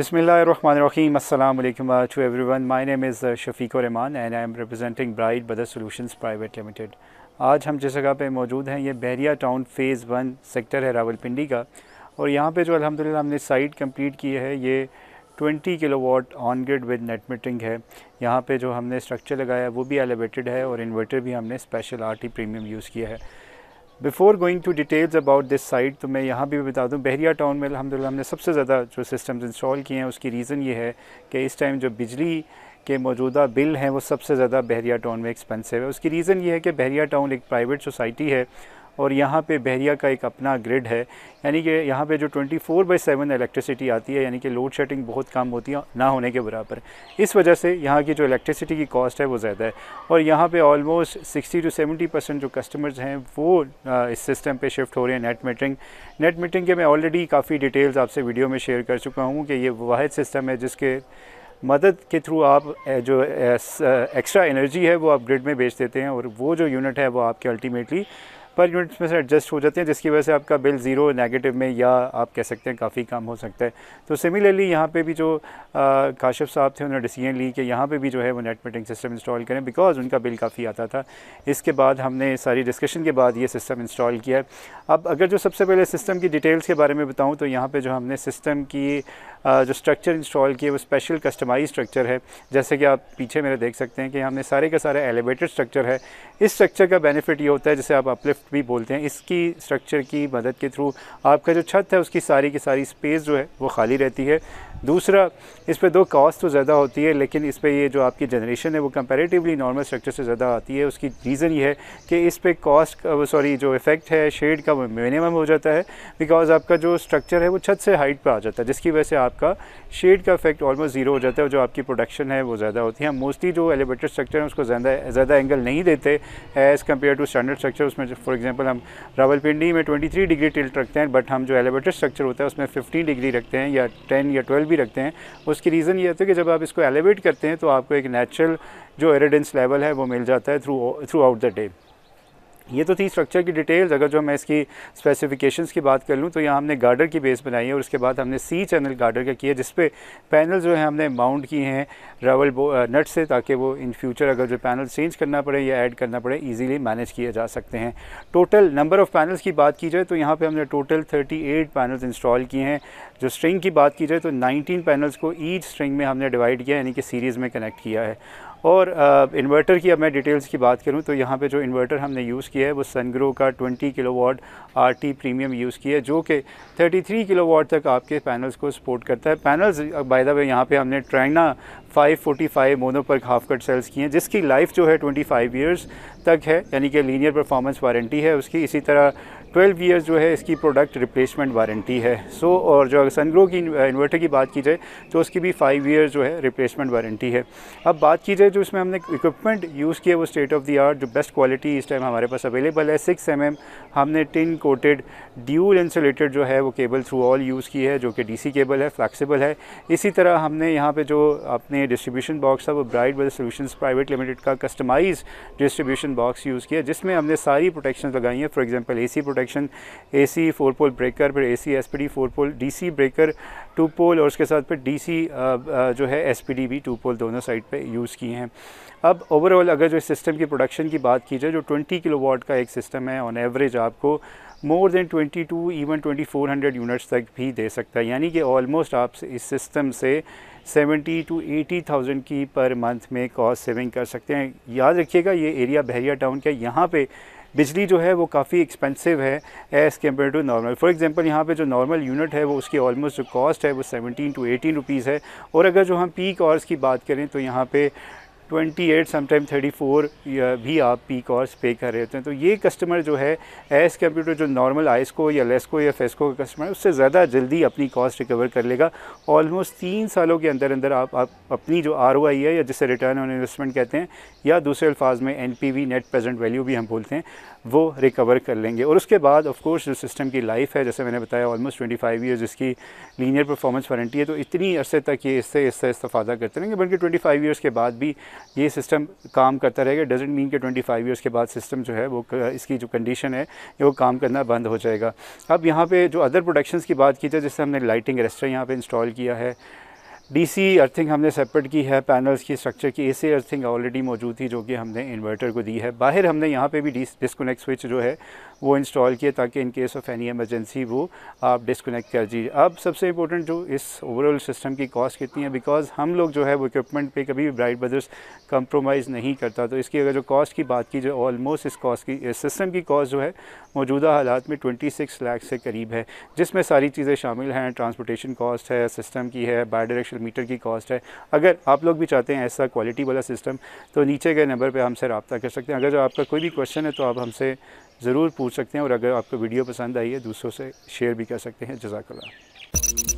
Bismillahirrahmanirrahim. Assalamu alaikum uh, to everyone. My name is uh, Shafiq Rahman and I am representing Bright Brother Solutions Private Limited. आज हम जिस जगह पे मौजूद हैं ये Bahria town phase one sector है रावलपिंडी का और यहाँ पे जो अल्हम्दुलिल्लाह हमने साइट कंप्लीट की है ये 20 kilowatt on grid with net meeting है यहाँ पे जो हमने स्ट्रक्चर लगाया है वो भी एलिवेटेड है और इन्वर्टर भी हमने special R T premium use किया है before going to details about this site तो मैं यहाँ भी बता दूँ बहरिया टाउन में अलहमदिल्ला हमने सबसे ज़्यादा जो सिस्टम्स इंस्टॉल किए हैं उसकी रीज़न ये है कि इस टाइम जो बिजली के मौजूदा बिल हैं वो सबसे ज़्यादा बहरिया टाउन में एक्सपेंसिव है उसकी रीज़न ये है कि बहरिया टाउन एक प्राइवेट सोसाइटी है और यहाँ पे बहरिया का एक अपना ग्रिड है यानी कि यहाँ पे जो 24 फोर बाई सेवन इलेक्ट्रिसिटी आती है यानी कि लोड शेडिंग बहुत कम होती है ना होने के बराबर इस वजह से यहाँ की जो इलेक्ट्रिसिटी की कॉस्ट है वो ज़्यादा है और यहाँ पे ऑलमोस्ट 60 टू 70 परसेंट जो कस्टमर्स हैं वो इस सिस्टम पे शिफ्ट हो रहे हैं नेट मीटिंग नेट मीटिंग के मैं ऑलरेडी काफ़ी डिटेल्स आपसे वीडियो में शेयर कर चुका हूँ कि ये वाद सिस्टम है जिसके मदद के थ्रू आप जो एक्स्ट्रा एनर्जी है वो आप ग्रिड में बेच देते हैं और वो जो यूनिट है वो आपके अल्टीमेटली पर यूनिट्स में से एडजस्ट हो जाती हैं जिसकी वजह से आपका बिल ज़ीरो नेगेटिव में या आप कह सकते हैं काफ़ी कम हो सकता है तो सिमिलरली यहाँ पे भी जो काशिफ साहब थे उन्होंने डिसीजन ली कि यहाँ पे भी जो है वो नेट मीटिंग सिस्टम इंस्टॉल करें बिकॉज उनका बिल काफ़ी आता था इसके बाद हमने सारी डिस्कशन के बाद ये सिस्टम इंस्टॉल किया है अब अगर जो सबसे पहले सिस्टम की डिटेल्स के बारे में बताऊँ तो यहाँ पर जो हमने सिस्टम की जो स्ट्रक्चर इंस्टॉल किया वो स्पेशल कस्टमाइज स्ट्रक्चर है जैसे कि आप पीछे मेरे देख सकते हैं कि हमने सारे का सारा एलिवेटेड स्ट्रक्चर है इस स्ट्रक्चर का बेनिफिट ये होता है जैसे आप अपलिफ्ट भी बोलते हैं इसकी स्ट्रक्चर की मदद के थ्रू आपका जो छत है उसकी सारी की सारी स्पेस जो है वो खाली रहती है दूसरा इस पर दो कॉस्ट तो ज़्यादा होती है लेकिन इस पर ये जो आपकी जनरेशन है वो कंपेरेटिवली नॉर्मल स्ट्रक्चर से ज़्यादा आती है उसकी रीज़न ये है कि इस पर कॉस्ट सॉरी जो इफेक्ट है शेड का मिनिमम हो जाता है बिकॉज आपका जो स्ट्रक्चर है वो छत से हाइट पर आ जाता है जिसकी वजह से आपका शेड का इफेक्ट ऑलमोस्ट ज़ीरो हो जाता है जो आपकी प्रोडक्शन है वो ज़्यादा होती है मोस्टली जो एलिवेटेड स्ट्रक्चर है उसको ज़्यादा ज़्यादा एंगल नहीं देते as compare to standard structure उसमें फॉर एग्जाम्पल हम रावलपिंडी में ट्वेंटी डिग्री टिल्ट रखते हैं बट हम जो एलिवेटेड स्ट्रक्चर होता है उसमें फिफ्टीन डिग्री रखते हैं या टेन या ट्वेल्व भी रखते हैं उसकी रीज़न ये होता है कि जब आप इसको एलिवेट करते हैं तो आपको एक नेचुरल जो एरिडेंस लेवल है वो मिल जाता है through throughout the day ये तो थी स्ट्रक्चर की डिटेल्स अगर जो मैं इसकी स्पेसिफिकेशंस की बात कर लूँ तो यहाँ हमने गार्डर की बेस बनाई है और उसके बाद हमने सी चैनल गार्डर का किया जिसपे पैनल जो है हमने माउंट किए हैं बो नट से ताकि वो इन फ्यूचर अगर जो पैनल चेंज करना पड़े या ऐड करना पड़े ईजिली मैनेज किए जा सकते हैं टोटल नंबर ऑफ़ पैनल्स की बात की जाए तो यहाँ पर हमने total thirty eight panels install किए हैं जो स्ट्रिंग की बात की जाए तो नाइनटीन पैनल्स को ईच स्ट्रिंग में हमने डिवाइड किया यानी कि सीरीज़ में कनेक्ट किया है और इन्वर्टर की अब मैं डिटेल्स की बात करूं तो यहाँ पे जो इन्वर्टर हमने यूज़ किया है वो सनग्रो का 20 किलोवाट आरटी प्रीमियम यूज़ किया है जो कि 33 किलोवाट तक आपके पैनल्स को सपोर्ट करता है पैनल्स बाय द वे यहाँ पे हमने ट्रैंगना 545 mono PERC half cut cells किए हैं जिसकी लाइफ जो है 25 इयर्स तक है यानी कि लीनियर परफॉर्मेंस वारंटी है उसकी इसी तरह 12 ईयर्स जो है इसकी प्रोडक्ट रिप्लेसमेंट वारंटी है सो so, और जो अगर सनग्रो की इन्वर्टर की बात की जाए तो उसकी भी फाइव ईयर्स जो है रिप्लेसमेंट वारंटी है अब बात की जाए जो इसमें हमने इक्विपमेंट यूज़ किया वो स्टेट ऑफ द आर्ट जो बेस्ट क्वालिटी इस टाइम हमारे पास अवेलेबल है सिक्स एम mm, हमने टिन कोटेड ड्यूल इंसुलेटेड जो है वो केबल थ्रू ऑल यूज़ की है जो कि डी केबल है फ्लैक्सीबल है इसी तरह हमने यहाँ पर जो अपने डिस्ट्रीब्यूशन बॉक्स था वो bright well solution private limited का कस्टमाइज डिस्ट्रीब्यूशन बॉक्स यूज़ किया जिसमें हमने सारी प्रोटेक्शन लगाई हैं for example A C protection AC four pole breaker फिर AC SPD four pole DC breaker two pole और उसके साथ फिर डीसी जो है एसपीडी भी टू पोल दोनों साइड पे यूज़ किए हैं अब ओवरऑल अगर जो सिस्टम की प्रोडक्शन की बात की जाए जो 20 किलोवाट का एक सिस्टम है ऑन एवरेज आपको more than 22 even hundred units तक भी दे सकता है यानी कि ऑलमोस्ट आप इस सिस्टम से 70 टू 80,000 की पर मंथ में कॉस्ट सेविंग कर सकते हैं याद रखिएगा ये एरिया बहरिया टाउन का यहाँ पे बिजली जो है वो काफ़ी एक्सपेंसिव है as compare to normal for example यहाँ पे जो नॉर्मल यूनिट है वो उसकी ऑलमोस्ट जो कॉस्ट है वो 17 टू 18 रुपीस है और अगर जो हम पीक आवर्स की बात करें तो यहाँ पे 28 समटाइम फ़ोर भी आप पीक और पे कर रहे होते हैं तो ये कस्टमर जो है एज़ कम्पेयर टू जो नॉर्मल आइसको या लेस्को या फेस्को का कस्टमर है उससे ज़्यादा जल्दी अपनी कॉस्ट रिकवर कर लेगा ऑलमोस्ट तीन सालों के अंदर अंदर आप, आप अपनी जो आर है या जिसे रिटर्न ऑन इन्वेस्टमेंट कहते हैं या दूसरे अल्फाज में एन नेट प्रजेंट वैल्यू भी हम बोलते हैं वो रिकवर कर लेंगे और उसके बाद ऑफकोर्स जो सिस्टम की लाइफ है जैसे मैंने बताया ऑलमोस्ट ट्वेंटी फाइव ईयर्स इसकी लीनियर परफॉर्मेंस वारंटी है तो इतनी अरसे तक ये इससे इससे इस्ता करते रहेंगे बल्कि ट्वेंटी फाइव ईयर्स के बाद भी ये सिस्टम काम करता रहेगा डजेंट मीन कि 25 ईयर्स के बाद सिस्टम जो है वो इसकी जो कंडीशन है वो काम करना बंद हो जाएगा अब यहाँ पे जो अदर प्रोडक्शंस की बात की जाए जैसे हमने लाइटिंग रेस्टर यहाँ पे इंस्टॉल किया है डीसी अर्थिंग हमने सेपरेट की है पैनल्स की स्ट्रक्चर की एसी अर्थिंग ऑलरेडी मौजूद थी जो कि हमने इन्वर्टर को दी है बाहर हमने यहाँ पे भी डिसकनेक्ट स्विच जो है वो इंस्टॉल किए ताकि in case of any emergency वो आप डिसकनेक्ट कर दीजिए अब सबसे इंपॉर्टेंट जो इस ओवरऑल सिस्टम की कॉस्ट कितनी है बिकॉज हम लोग जो है वो इक्विपमेंट पर कभी भी ब्राइट ब्रदर्स कंप्रोमाइज़ नहीं करता तो इसकी अगर जो कॉस्ट की बात की जो ऑलमोस्ट इस कॉस्ट की सिस्टम की कॉस्ट जो है मौजूदा हालात में ट्वेंटी लाख से करीब है जिसमें सारी चीज़ें शामिल हैं ट्रांसपोर्टेशन कॉस्ट है सिस्टम की है बाई मीटर की कॉस्ट है अगर आप लोग भी चाहते हैं ऐसा क्वालिटी वाला सिस्टम तो नीचे गए नंबर पर हमसे रबता कर सकते हैं अगर जो आपका कोई भी क्वेश्चन है तो आप हमसे ज़रूर पूछ सकते हैं और अगर आपको वीडियो पसंद आई है दूसरों से शेयर भी कर सकते हैं जजाकल्ला